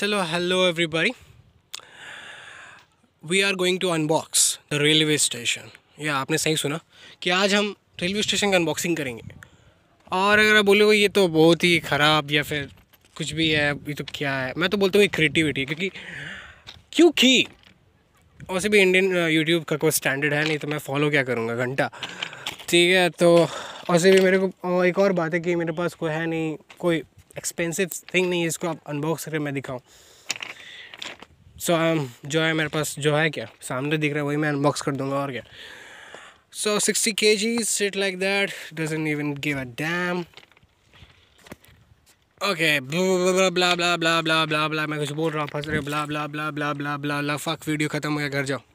hello hello everybody we are going to unbox the railway station या आपने सही सुना कि आज हम रेलवे स्टेशन का अनबॉक्सिंग करेंगे और अगर आप बोलोगे ये तो बहुत ही ख़राब या फिर कुछ भी है ये तो क्या है मैं तो बोलता हूँ ये क्रिएटिविटी है क्योंकि क्योंकि वैसे भी इंडियन यूट्यूब uh, का कोई स्टैंडर्ड है नहीं तो मैं फॉलो क्या करूँगा घंटा ठीक है तो वैसे भी मेरे को एक और बात है कि मेरे पास कोई है नहीं कोई एक्सपेंसिव थिंग नहीं है इसको आप अनबॉक्स करके मैं दिखाऊँ सो so, um, जो है मेरे पास जो है क्या सामने दिख रहा है वही मैं अनबॉक्स कर दूंगा और क्या so sixty K G sit like that doesn't even give a damn okay blah blah blah blah blah blah मैं कुछ बोल रहा हूँ फंस रहे ब्ला ब्ला ब्ला ब्ला ब्ला ब्ला फक वीडियो ख़त्म हो गया घर जाओ